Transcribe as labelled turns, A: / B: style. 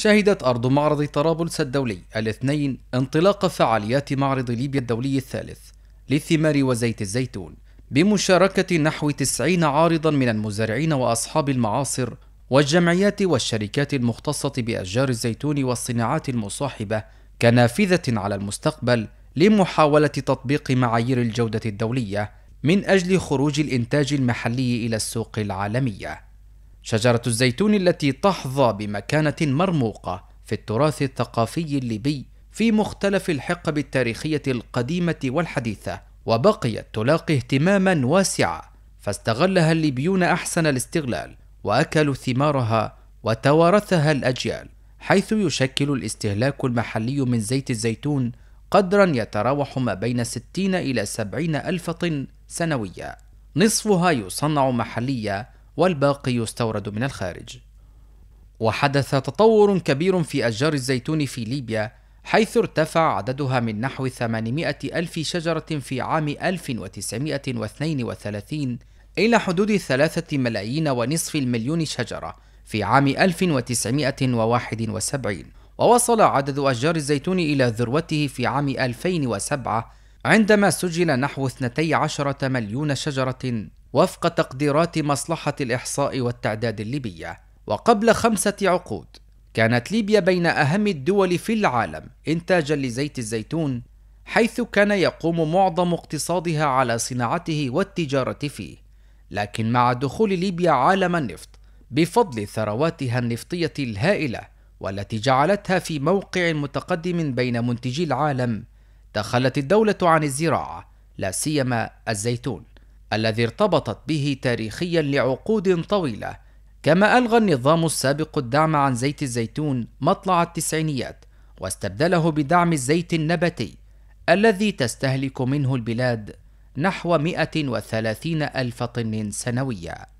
A: شهدت أرض معرض طرابلس الدولي الاثنين انطلاق فعاليات معرض ليبيا الدولي الثالث للثمار وزيت الزيتون بمشاركة نحو 90 عارضا من المزارعين وأصحاب المعاصر والجمعيات والشركات المختصة بأشجار الزيتون والصناعات المصاحبة كنافذة على المستقبل لمحاولة تطبيق معايير الجودة الدولية من أجل خروج الإنتاج المحلي إلى السوق العالمية شجرة الزيتون التي تحظى بمكانة مرموقة في التراث الثقافي الليبي في مختلف الحقب التاريخية القديمة والحديثة، وبقيت تلاقي اهتماما واسعا، فاستغلها الليبيون أحسن الاستغلال، وأكلوا ثمارها وتوارثها الأجيال، حيث يشكل الاستهلاك المحلي من زيت الزيتون قدرا يتراوح ما بين 60 إلى 70 ألف طن سنويا، نصفها يصنع محليا والباقي يستورد من الخارج وحدث تطور كبير في أشجار الزيتون في ليبيا حيث ارتفع عددها من نحو 800 ألف شجرة في عام 1932 إلى حدود ثلاثة ملايين ونصف المليون شجرة في عام 1971 ووصل عدد أشجار الزيتون إلى ذروته في عام 2007 عندما سجل نحو 12 مليون شجرة وفق تقديرات مصلحة الإحصاء والتعداد الليبية وقبل خمسة عقود كانت ليبيا بين أهم الدول في العالم إنتاجا لزيت الزيتون حيث كان يقوم معظم اقتصادها على صناعته والتجارة فيه لكن مع دخول ليبيا عالم النفط بفضل ثرواتها النفطية الهائلة والتي جعلتها في موقع متقدم بين منتجي العالم تخلت الدولة عن الزراعة لا سيما الزيتون الذي ارتبطت به تاريخيا لعقود طويلة كما ألغى النظام السابق الدعم عن زيت الزيتون مطلع التسعينيات واستبدله بدعم الزيت النباتي الذي تستهلك منه البلاد نحو 130 ألف طن سنويًا